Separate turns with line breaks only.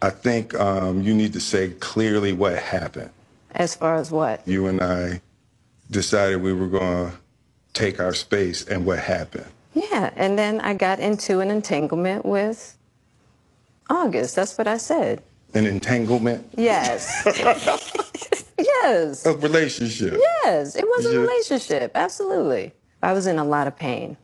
I think um, you need to say clearly what happened.
As far as what?
You and I decided we were going to take our space and what happened.
Yeah, and then I got into an entanglement with August. That's
what I said.
An entanglement?
Yes. yes.
A relationship?
Yes. It was a relationship, absolutely. I was in a lot of pain.